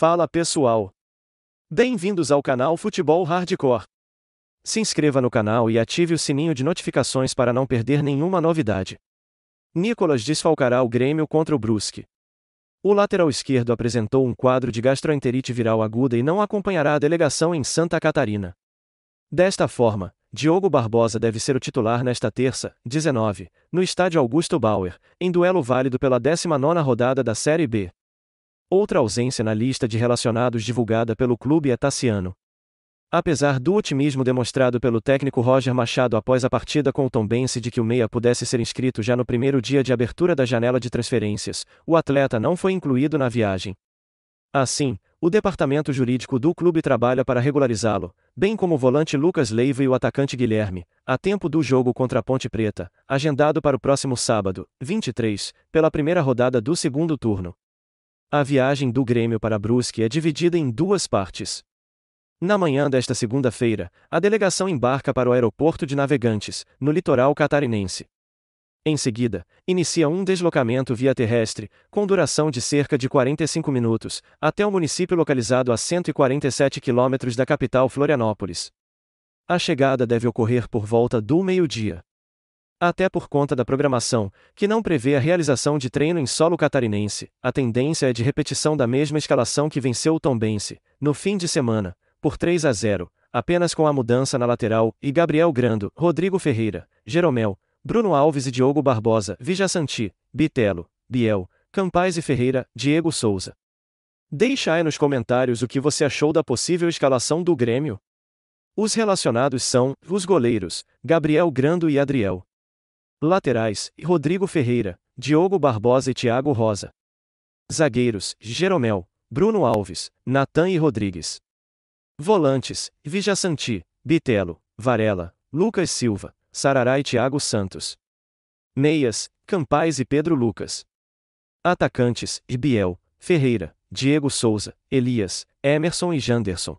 Fala pessoal! Bem-vindos ao canal Futebol Hardcore. Se inscreva no canal e ative o sininho de notificações para não perder nenhuma novidade. Nicolas desfalcará o Grêmio contra o Brusque. O lateral esquerdo apresentou um quadro de gastroenterite viral aguda e não acompanhará a delegação em Santa Catarina. Desta forma, Diogo Barbosa deve ser o titular nesta terça, 19, no estádio Augusto Bauer, em duelo válido pela 19ª rodada da Série B. Outra ausência na lista de relacionados divulgada pelo clube é Tassiano. Apesar do otimismo demonstrado pelo técnico Roger Machado após a partida com o Tombense de que o meia pudesse ser inscrito já no primeiro dia de abertura da janela de transferências, o atleta não foi incluído na viagem. Assim, o departamento jurídico do clube trabalha para regularizá-lo, bem como o volante Lucas Leiva e o atacante Guilherme, a tempo do jogo contra a Ponte Preta, agendado para o próximo sábado, 23, pela primeira rodada do segundo turno. A viagem do Grêmio para Brusque é dividida em duas partes. Na manhã desta segunda-feira, a delegação embarca para o aeroporto de Navegantes, no litoral catarinense. Em seguida, inicia um deslocamento via terrestre, com duração de cerca de 45 minutos, até o município localizado a 147 quilômetros da capital Florianópolis. A chegada deve ocorrer por volta do meio-dia. Até por conta da programação, que não prevê a realização de treino em solo catarinense, a tendência é de repetição da mesma escalação que venceu o Tombense, no fim de semana, por 3 a 0, apenas com a mudança na lateral, e Gabriel Grando, Rodrigo Ferreira, Jeromel, Bruno Alves e Diogo Barbosa, Santi, Bitelo, Biel, Campais e Ferreira, Diego Souza. Deixa aí nos comentários o que você achou da possível escalação do Grêmio. Os relacionados são os goleiros, Gabriel Grando e Adriel. Laterais, Rodrigo Ferreira, Diogo Barbosa e Thiago Rosa. Zagueiros, Jeromel, Bruno Alves, Natan e Rodrigues. Volantes, Santi, Bitelo, Varela, Lucas Silva, Sarará e Thiago Santos. Meias, Campais e Pedro Lucas. Atacantes, Biel, Ferreira, Diego Souza, Elias, Emerson e Janderson.